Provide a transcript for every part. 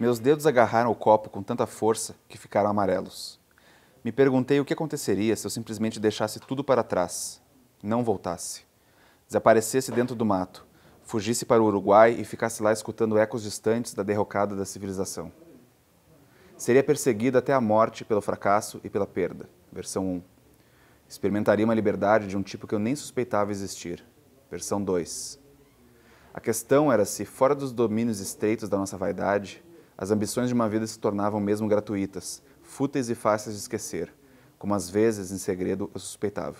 Meus dedos agarraram o copo com tanta força que ficaram amarelos. Me perguntei o que aconteceria se eu simplesmente deixasse tudo para trás, não voltasse. Desaparecesse dentro do mato, fugisse para o Uruguai e ficasse lá escutando ecos distantes da derrocada da civilização. Seria perseguido até a morte pelo fracasso e pela perda. Versão 1. Experimentaria uma liberdade de um tipo que eu nem suspeitava existir. Versão 2. A questão era se, fora dos domínios estreitos da nossa vaidade, as ambições de uma vida se tornavam mesmo gratuitas, fúteis e fáceis de esquecer, como às vezes, em segredo, eu suspeitava.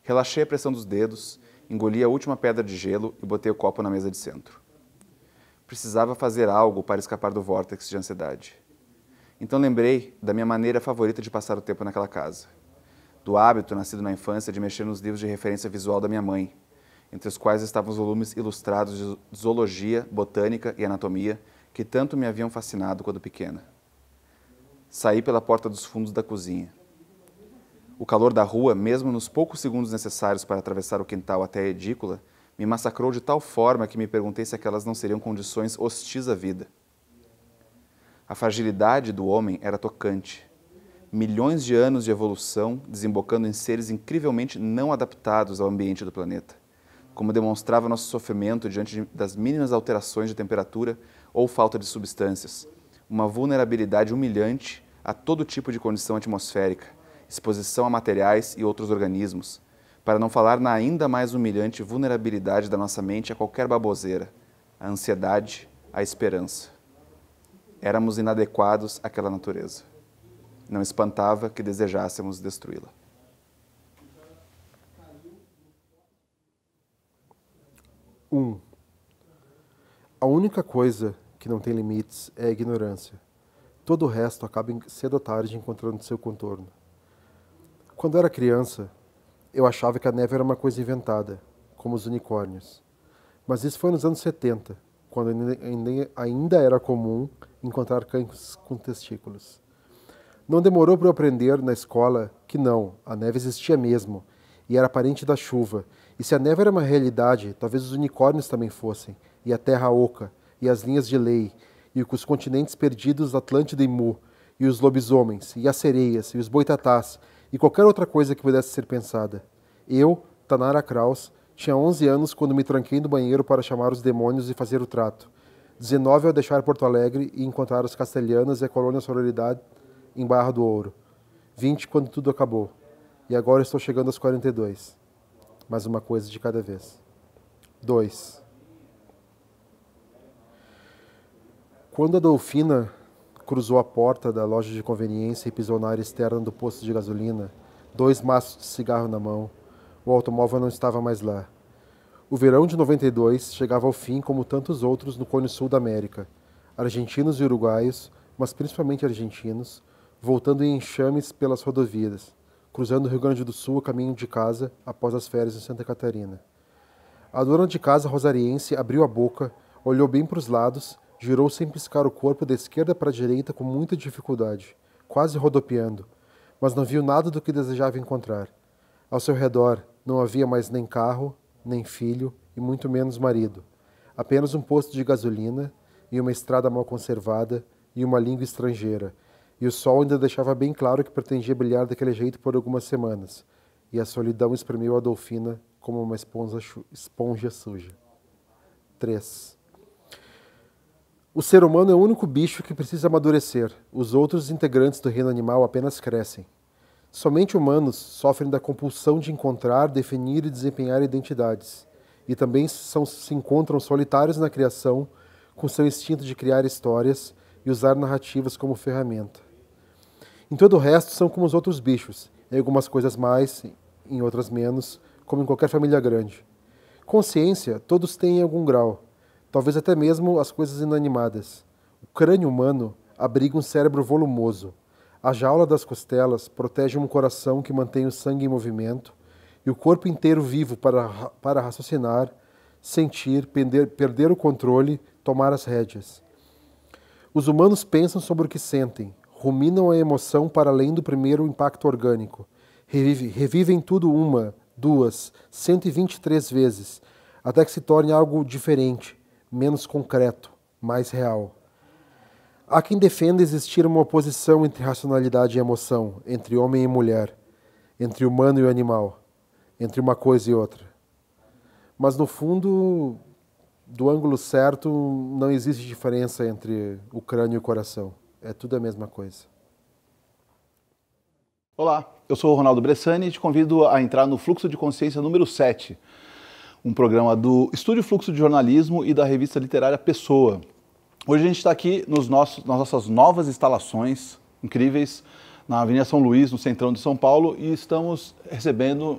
Relaxei a pressão dos dedos, engoli a última pedra de gelo e botei o copo na mesa de centro. Precisava fazer algo para escapar do vórtice de ansiedade. Então lembrei da minha maneira favorita de passar o tempo naquela casa. Do hábito nascido na infância de mexer nos livros de referência visual da minha mãe, entre os quais estavam os volumes ilustrados de zoologia, botânica e anatomia, que tanto me haviam fascinado quando pequena. Saí pela porta dos fundos da cozinha. O calor da rua, mesmo nos poucos segundos necessários para atravessar o quintal até a edícula, me massacrou de tal forma que me perguntei se aquelas não seriam condições hostis à vida. A fragilidade do homem era tocante. Milhões de anos de evolução desembocando em seres incrivelmente não adaptados ao ambiente do planeta, como demonstrava nosso sofrimento diante das mínimas alterações de temperatura ou falta de substâncias. Uma vulnerabilidade humilhante a todo tipo de condição atmosférica, exposição a materiais e outros organismos, para não falar na ainda mais humilhante vulnerabilidade da nossa mente a qualquer baboseira, a ansiedade, a esperança. Éramos inadequados àquela natureza. Não espantava que desejássemos destruí-la. Um. A única coisa que não tem limites é a ignorância. Todo o resto acaba cedo ou tarde encontrando seu contorno. Quando era criança, eu achava que a neve era uma coisa inventada, como os unicórnios. Mas isso foi nos anos 70, quando ainda era comum encontrar cães com testículos. Não demorou para eu aprender na escola que não, a neve existia mesmo e era parente da chuva. E se a neve era uma realidade, talvez os unicórnios também fossem, e a terra oca, e as linhas de lei, e com os continentes perdidos Atlântida e Mu, e os lobisomens, e as sereias, e os boitatás, e qualquer outra coisa que pudesse ser pensada. Eu, Tanara Kraus, tinha 11 anos quando me tranquei no banheiro para chamar os demônios e fazer o trato. 19 ao deixar Porto Alegre e encontrar os castelhanos e a colônia Sororidade em Barra do Ouro. 20 quando tudo acabou. E agora estou chegando aos 42. mais uma coisa de cada vez. 2. Quando a Dolfina cruzou a porta da loja de conveniência e pisou na área externa do posto de gasolina, dois maços de cigarro na mão, o automóvel não estava mais lá. O verão de 92 chegava ao fim como tantos outros no Cone Sul da América. Argentinos e uruguaios, mas principalmente argentinos, voltando em enxames pelas rodovias, cruzando o Rio Grande do Sul a caminho de casa após as férias em Santa Catarina. A dona de casa rosariense abriu a boca, olhou bem para os lados Girou sem piscar o corpo da esquerda para a direita com muita dificuldade, quase rodopiando, mas não viu nada do que desejava encontrar. Ao seu redor não havia mais nem carro, nem filho e muito menos marido. Apenas um posto de gasolina e uma estrada mal conservada e uma língua estrangeira. E o sol ainda deixava bem claro que pretendia brilhar daquele jeito por algumas semanas. E a solidão espremeu a Dolfina como uma esponja, esponja suja. 3. O ser humano é o único bicho que precisa amadurecer. Os outros integrantes do reino animal apenas crescem. Somente humanos sofrem da compulsão de encontrar, definir e desempenhar identidades. E também são, se encontram solitários na criação, com seu instinto de criar histórias e usar narrativas como ferramenta. Em todo o resto, são como os outros bichos, em algumas coisas mais, em outras menos, como em qualquer família grande. Consciência, todos têm em algum grau talvez até mesmo as coisas inanimadas. O crânio humano abriga um cérebro volumoso. A jaula das costelas protege um coração que mantém o sangue em movimento e o corpo inteiro vivo para, para raciocinar, sentir, perder, perder o controle, tomar as rédeas. Os humanos pensam sobre o que sentem, ruminam a emoção para além do primeiro impacto orgânico, revivem tudo uma, duas, 123 vezes, até que se torne algo diferente, menos concreto, mais real. Há quem defenda existir uma oposição entre racionalidade e emoção, entre homem e mulher, entre humano e animal, entre uma coisa e outra. Mas no fundo, do ângulo certo, não existe diferença entre o crânio e o coração. É tudo a mesma coisa. Olá, eu sou o Ronaldo Bressani e te convido a entrar no Fluxo de Consciência número 7 um programa do Estúdio Fluxo de Jornalismo e da revista literária Pessoa. Hoje a gente está aqui nos nossos, nas nossas novas instalações incríveis na Avenida São Luís, no centrão de São Paulo, e estamos recebendo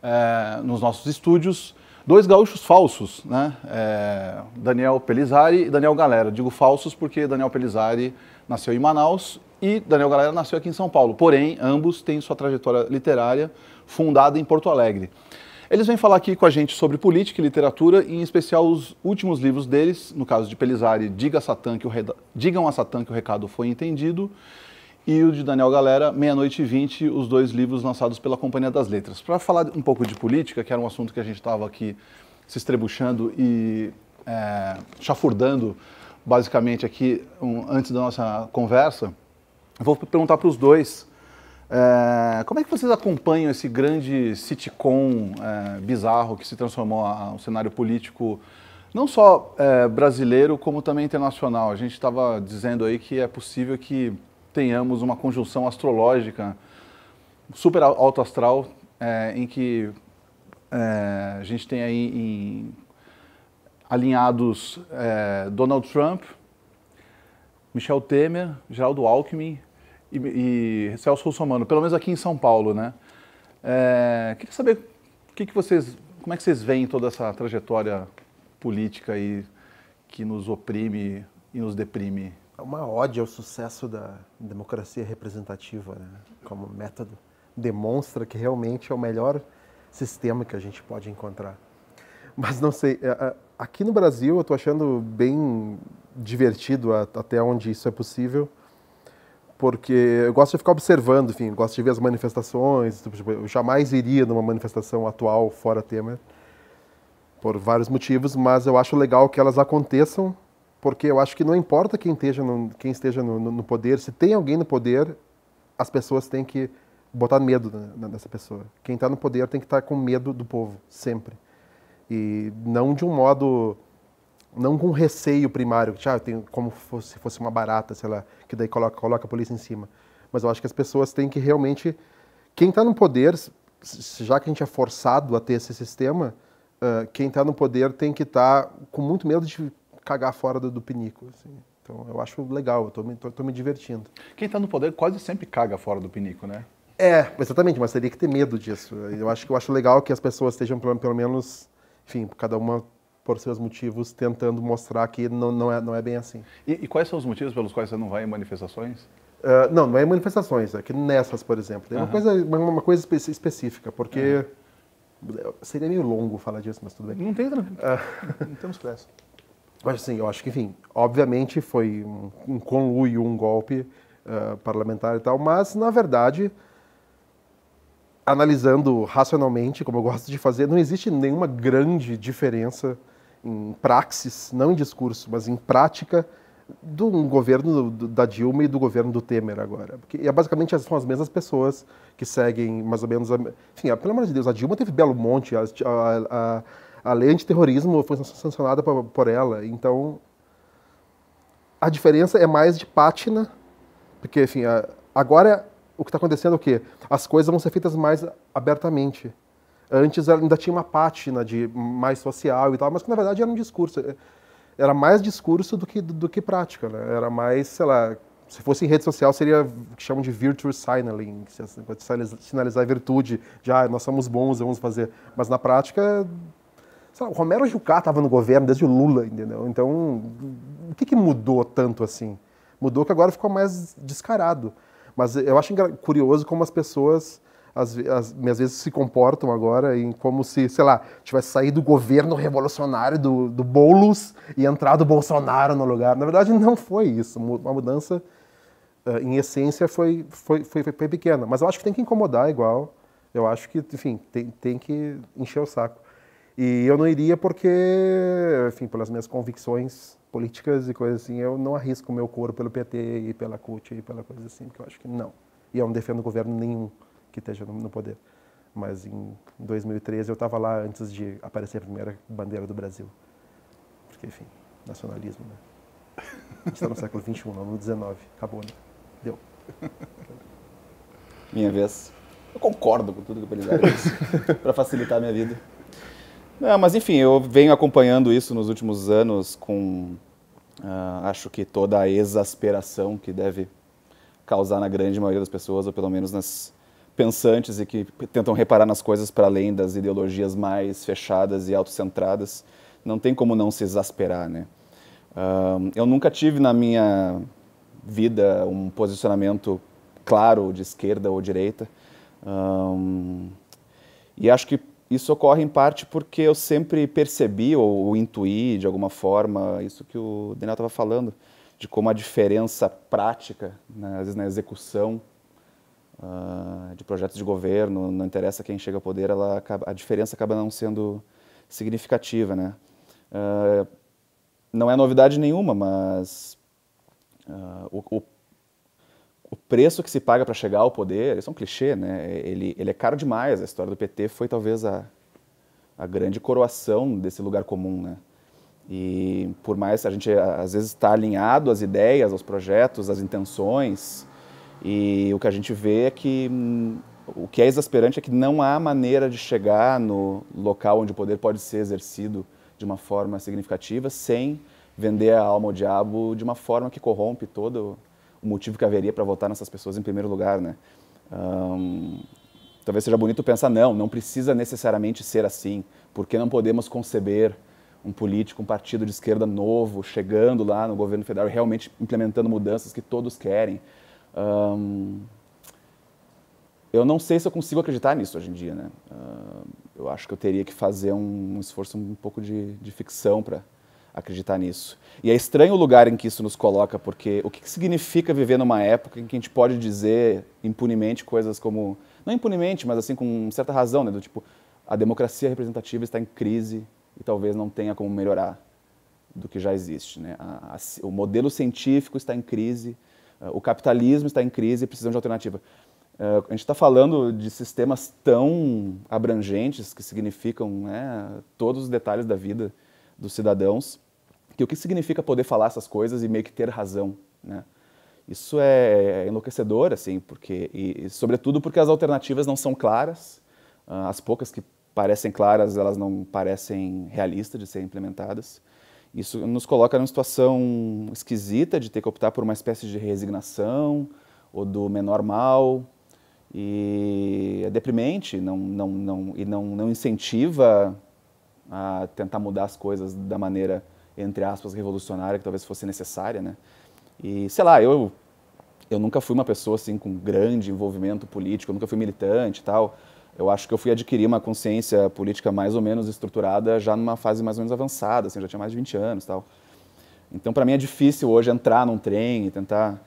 é, nos nossos estúdios dois gaúchos falsos, né? É, Daniel Pelizari e Daniel Galera. Digo falsos porque Daniel Pelizari nasceu em Manaus e Daniel Galera nasceu aqui em São Paulo. Porém, ambos têm sua trajetória literária fundada em Porto Alegre. Eles vêm falar aqui com a gente sobre política e literatura, e em especial os últimos livros deles, no caso de Pelizari, Diga a Satã que o reda... Digam a Satã que o recado foi entendido, e o de Daniel Galera, Meia-Noite e Vinte, os dois livros lançados pela Companhia das Letras. Para falar um pouco de política, que era um assunto que a gente estava aqui se estrebuchando e é, chafurdando, basicamente, aqui um, antes da nossa conversa, vou perguntar para os dois é, como é que vocês acompanham esse grande sitcom é, bizarro que se transformou a um cenário político não só é, brasileiro, como também internacional. A gente estava dizendo aí que é possível que tenhamos uma conjunção astrológica super alto astral, é, em que é, a gente tem aí em, alinhados é, Donald Trump, Michel Temer, Geraldo Alckmin, e, e Celso Russomano, pelo menos aqui em São Paulo, né? É, queria saber que que vocês, como é que vocês veem toda essa trajetória política aí que nos oprime e nos deprime? É uma ódio ao sucesso da democracia representativa, né? como método. Demonstra que realmente é o melhor sistema que a gente pode encontrar. Mas não sei, é, é, aqui no Brasil eu estou achando bem divertido até onde isso é possível porque eu gosto de ficar observando, enfim, gosto de ver as manifestações. Tipo, tipo, eu jamais iria numa manifestação atual fora Temer, por vários motivos, mas eu acho legal que elas aconteçam, porque eu acho que não importa quem esteja no, quem esteja no, no poder, se tem alguém no poder, as pessoas têm que botar medo nessa pessoa. Quem está no poder tem que estar tá com medo do povo, sempre. E não de um modo não com receio primário, que ah, tenho como se fosse uma barata, sei lá, que daí coloca, coloca a polícia em cima. Mas eu acho que as pessoas têm que realmente. Quem está no poder, já que a gente é forçado a ter esse sistema, uh, quem está no poder tem que estar tá com muito medo de cagar fora do, do pinico. Assim. Então eu acho legal, eu me, me divertindo. Quem está no poder quase sempre caga fora do pinico, né? É, exatamente, mas teria que ter medo disso. Eu acho que eu acho legal que as pessoas estejam pelo, pelo menos, enfim, cada uma por seus motivos, tentando mostrar que não, não, é, não é bem assim. E, e quais são os motivos pelos quais você não vai em manifestações? Uh, não, não é em manifestações, é que nessas, por exemplo. Tem uhum. uma coisa, uma, uma coisa específica, porque uhum. seria meio longo falar disso, mas tudo bem. Não tem, não, uh, não temos pressa. Mas assim, eu acho que, enfim, obviamente foi um, um conluio, um golpe uh, parlamentar e tal, mas na verdade analisando racionalmente, como eu gosto de fazer, não existe nenhuma grande diferença em praxis, não em discurso, mas em prática do governo da Dilma e do governo do Temer agora. Porque é, basicamente são as mesmas pessoas que seguem mais ou menos... A, enfim, pelo amor de Deus, a Dilma teve belo monte, a, a, a lei antiterrorismo foi sancionada por, por ela, então a diferença é mais de pátina, porque, enfim, agora o que está acontecendo é o quê? As coisas vão ser feitas mais abertamente. Antes ainda tinha uma pátina de mais social e tal, mas que na verdade era um discurso. É, era mais discurso do que, do que prática, né? Era mais, sei lá, se fosse em rede social seria o que chamam de virtue signaling, sinalizar a virtude, já ah, nós somos bons, vamos fazer. Mas na prática, sei lá, o Romero Jucá estava no governo desde o Lula, entendeu? Então, o que, que mudou tanto assim? Mudou que agora ficou mais descarado. Mas eu acho curioso como as pessoas às, às vezes se comportam agora em como se, sei lá, tivesse saído do governo revolucionário do, do Boulos e entrado Bolsonaro no lugar. Na verdade, não foi isso. Uma mudança, eh, em essência, foi, foi, foi, foi pequena. Mas eu acho que tem que incomodar igual. Eu acho que, enfim, tem, tem que encher o saco. E eu não iria porque, enfim, pelas minhas convicções políticas e coisas assim, eu não arrisco o meu corpo pelo PT e pela CUT e pela coisa assim, porque eu acho que não. E eu não defendo governo nenhum que esteja no, no poder. Mas em 2013 eu estava lá antes de aparecer a primeira bandeira do Brasil. Porque, enfim, nacionalismo, né? A gente está no século XXI, não no XIX. Acabou, né? Deu. Minha vez. Eu concordo com tudo que o Belisário disse, para facilitar a minha vida. Não, é, mas enfim, eu venho acompanhando isso nos últimos anos com uh, acho que toda a exasperação que deve causar na grande maioria das pessoas, ou pelo menos nas pensantes e que tentam reparar nas coisas para além das ideologias mais fechadas e autocentradas. Não tem como não se exasperar, né? Uh, eu nunca tive na minha vida um posicionamento claro de esquerda ou direita. Um, ah, e acho que isso ocorre em parte porque eu sempre percebi ou, ou intuí de alguma forma isso que o Daniel estava falando, de como a diferença prática, né, às vezes na execução uh, de projetos de governo, não interessa quem chega ao poder, ela acaba, a diferença acaba não sendo significativa. Né? Uh, não é novidade nenhuma, mas uh, o, o o preço que se paga para chegar ao poder, isso é um clichê, né? Ele, ele é caro demais. A história do PT foi talvez a, a grande coroação desse lugar comum, né? E por mais que a gente às vezes está alinhado às ideias, aos projetos, às intenções, e o que a gente vê é que hum, o que é exasperante é que não há maneira de chegar no local onde o poder pode ser exercido de uma forma significativa sem vender a alma ao diabo de uma forma que corrompe todo o motivo que haveria para votar nessas pessoas em primeiro lugar, né? Um, talvez seja bonito pensar, não, não precisa necessariamente ser assim, porque não podemos conceber um político, um partido de esquerda novo, chegando lá no governo federal e realmente implementando mudanças que todos querem. Um, eu não sei se eu consigo acreditar nisso hoje em dia, né? Uh, eu acho que eu teria que fazer um, um esforço um pouco de, de ficção para acreditar nisso. E é estranho o lugar em que isso nos coloca, porque o que significa viver numa época em que a gente pode dizer impunemente coisas como. Não impunemente, mas assim com certa razão, né? Do tipo, a democracia representativa está em crise e talvez não tenha como melhorar do que já existe. Né? A, a, o modelo científico está em crise, eh, o capitalismo está em crise e precisamos de alternativa. Uh, a gente está falando de sistemas tão abrangentes que significam né, todos os detalhes da vida dos cidadãos, que o que significa poder falar essas coisas e meio que ter razão, né? Isso é, é enlouquecedor, assim, porque e, e sobretudo porque as alternativas não são claras, uh, as poucas que parecem claras, elas não parecem realistas de serem implementadas. Isso nos coloca numa situação esquisita de ter que optar por uma espécie de resignação ou do menor mal, e é deprimente, não, não, não, e não, não incentiva a tentar mudar as coisas da maneira, entre aspas, revolucionária que talvez fosse necessária, né? E, sei lá, eu, eu nunca fui uma pessoa, assim, com grande envolvimento político, eu nunca fui militante e tal. Eu acho que eu fui adquirir uma consciência política mais ou menos estruturada já numa fase mais ou menos avançada, assim, eu já tinha mais de 20 anos e tal. Então, para mim é difícil hoje entrar num trem e tentar...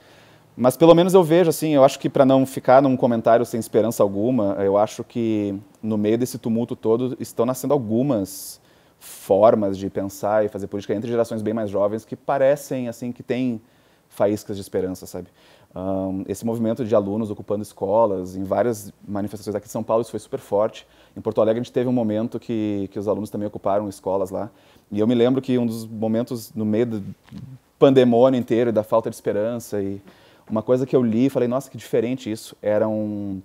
Mas pelo menos eu vejo, assim, eu acho que para não ficar num comentário sem esperança alguma, eu acho que no meio desse tumulto todo estão nascendo algumas formas de pensar e fazer política entre gerações bem mais jovens que parecem, assim, que têm faíscas de esperança, sabe? Um, esse movimento de alunos ocupando escolas, em várias manifestações aqui em São Paulo, isso foi super forte. Em Porto Alegre, a gente teve um momento que, que os alunos também ocuparam escolas lá. E eu me lembro que um dos momentos, no meio do pandemônio inteiro e da falta de esperança e uma coisa que eu li e falei, nossa, que diferente isso, eram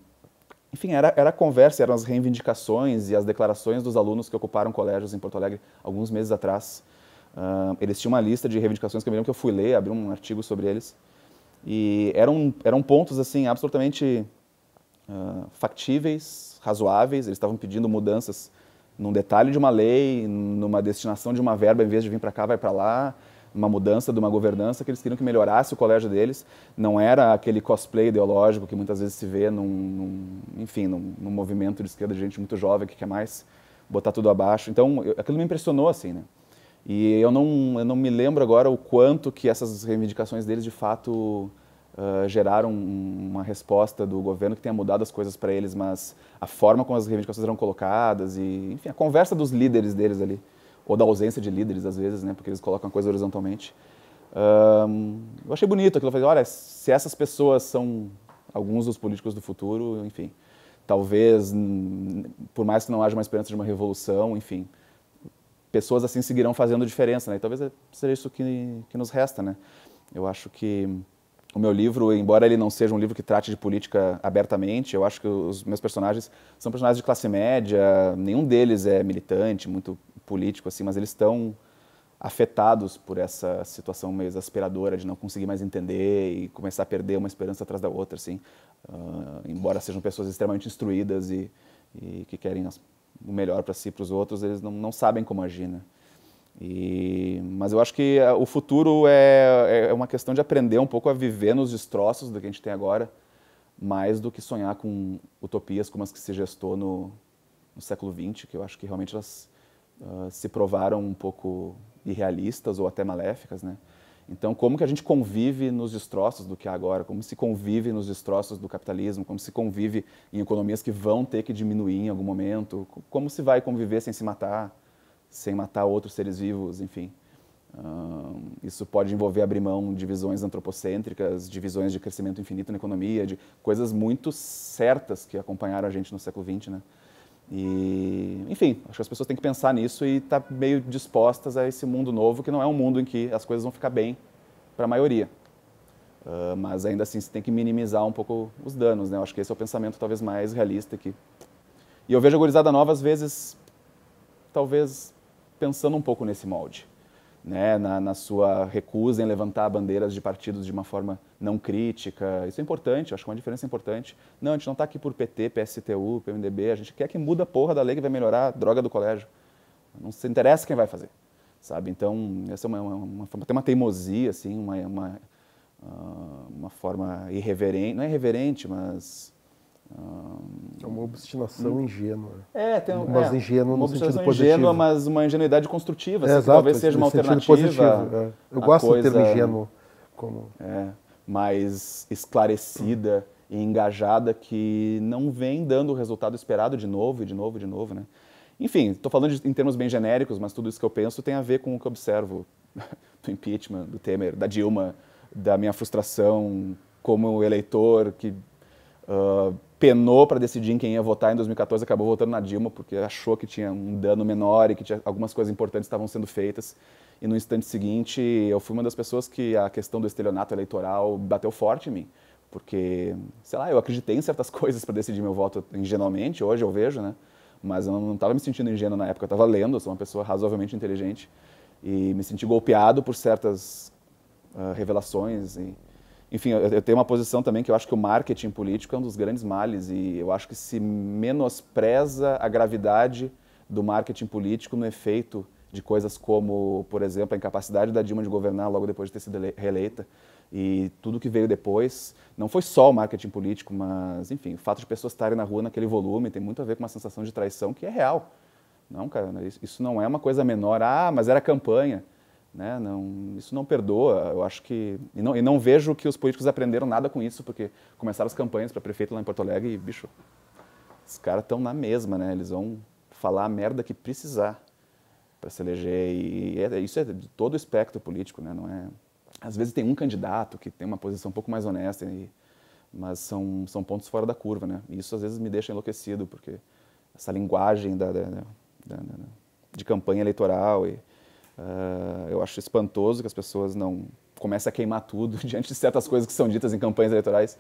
enfim, era, era a conversa, eram as reivindicações e as declarações dos alunos que ocuparam colégios em Porto Alegre alguns meses atrás. Uh, eles tinham uma lista de reivindicações que eu me lembro que eu fui ler, abri um artigo sobre eles. E eram, eram pontos, assim, absolutamente uh, factíveis, razoáveis. Eles estavam pedindo mudanças num detalhe de uma lei, numa destinação de uma verba, em vez de vir para cá, vai para lá uma mudança de uma governança que eles queriam que melhorasse o colégio deles. Não era aquele cosplay ideológico que muitas vezes se vê num, num enfim, num, num, movimento de esquerda de gente muito jovem que quer mais botar tudo abaixo. Então, eu, aquilo me impressionou, assim, né? E eu não, eu não me lembro agora o quanto que essas reivindicações deles, de fato, Uh, geraram uma resposta do governo que tenha mudado as coisas para eles, mas a forma como as reivindicações eram colocadas e, enfim, a conversa dos líderes deles ali ou da ausência de líderes, às vezes, né? Porque eles colocam a coisa horizontalmente. Um, eu achei bonito aquilo. Eu falei, olha, se essas pessoas são alguns dos políticos do futuro, enfim, talvez, por mais que não haja uma esperança de uma revolução, enfim, pessoas assim seguirão fazendo diferença, né? E talvez é, seja isso que, que nos resta, né? Eu acho que o meu livro, embora ele não seja um livro que trate de política abertamente, eu acho que os meus personagens são personagens de classe média, nenhum deles é militante, muito político, assim, mas eles estão afetados por essa situação meio exasperadora de não conseguir mais entender e começar a perder uma esperança atrás da outra, assim. Uh, embora sejam pessoas extremamente instruídas e, e que querem as, o melhor para si e para os outros, eles não, não sabem como agir, né? E, mas eu acho que ah, o futuro é, é, é uma questão de aprender um pouco a viver nos destroços do que a gente tem agora, mais do que sonhar com utopias como as que se gestou no, no século XX, que eu acho que realmente elas ah, se provaram um pouco irrealistas ou até maléficas, né? Então, como que a gente convive nos destroços do que há agora? Como se convive nos destroços do capitalismo? Como se convive em economias que vão ter que diminuir em algum momento? Como se vai conviver sem se matar, sem matar outros seres vivos, enfim? Ah, isso pode envolver abrir mão de visões antropocêntricas, de visões de crescimento infinito na economia, de coisas muito certas que acompanharam a gente no século XX, né? E, enfim, acho que as pessoas têm que pensar nisso e estar tá meio dispostas a esse mundo novo, que não é um mundo em que as coisas vão ficar bem para a maioria. Uh, mas ainda assim, você tem que minimizar um pouco os danos, né? Eu acho que esse é o pensamento talvez mais realista aqui. E eu vejo a gurizada nova, às vezes, talvez pensando um pouco nesse molde, né? na, na sua recusa em levantar bandeiras de partidos de uma forma não crítica. Isso é importante, acho que é uma diferença importante. Não, a gente não está aqui por PT, PSTU, PMDB, a gente quer que muda a porra da lei que vai melhorar a droga do colégio. Não se interessa quem vai fazer, sabe? Então, essa é uma, uma, tem uma teimosia, assim, uma, uma, ah, uma forma irreverente, não é irreverente, mas... Ah, é uma obstinação ingênua. É, tem um, mas é, ingênua uma obstinação positivo. ingênua, mas uma ingenuidade construtiva, assim, é, assim, exato, talvez seja uma alternativa. Positivo, é. Eu gosto coisa... do termo ingênuo como é mais esclarecida e engajada que não vem dando o resultado esperado de novo e de novo e de novo, né? Enfim, estou falando de, em termos bem genéricos, mas tudo isso que eu penso tem a ver com o que eu observo do impeachment, do Temer, da Dilma, da minha frustração como eleitor que uh, penou para decidir em quem ia votar em 2014, acabou votando na Dilma, porque achou que tinha um dano menor e que tinha, algumas coisas importantes estavam sendo feitas. E no instante seguinte, eu fui uma das pessoas que a questão do estelionato eleitoral bateu forte em mim. Porque, sei lá, eu acreditei em certas coisas para decidir meu voto ingenuamente, hoje eu vejo, né? Mas eu não estava me sentindo ingênuo na época, eu estava lendo, eu sou uma pessoa razoavelmente inteligente. E me senti golpeado por certas uh, revelações e enfim, eu, tenho uma posição também que eu acho que o marketing político é um dos grandes males e eu acho que se menospreza a gravidade do marketing político no efeito de coisas como, por exemplo, a incapacidade da Dilma de governar logo depois de ter sido reeleita e tudo que veio depois. Não foi só o marketing político, mas, enfim, o fato de pessoas estarem na rua naquele volume tem muito a ver com uma sensação de traição que é real. Não, cara, isso não é uma coisa menor. Ah, mas era campanha. Né? Não, isso não perdoa, eu acho que. E não, e não vejo que os políticos aprenderam nada com isso, porque começaram as campanhas para prefeito lá em Porto Alegre e, bicho, os caras estão na mesma, né? Eles vão falar a merda que precisar para se eleger. E é, isso é de todo o espectro político, né? Não é... Às vezes tem um candidato que tem uma posição um pouco mais honesta, e... mas são, são pontos fora da curva, né? E isso às vezes me deixa enlouquecido, porque essa linguagem da, da, da, da de campanha eleitoral e Uh, eu acho espantoso que as pessoas não comecem a queimar tudo diante de certas coisas que são ditas em campanhas eleitorais.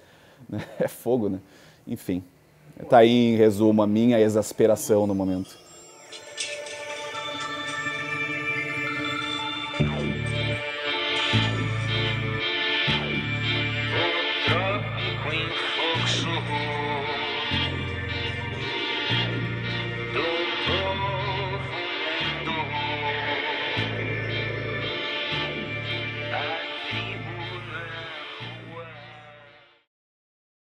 Né? É fogo, né? Enfim, tá aí em resumo a minha exasperação no momento.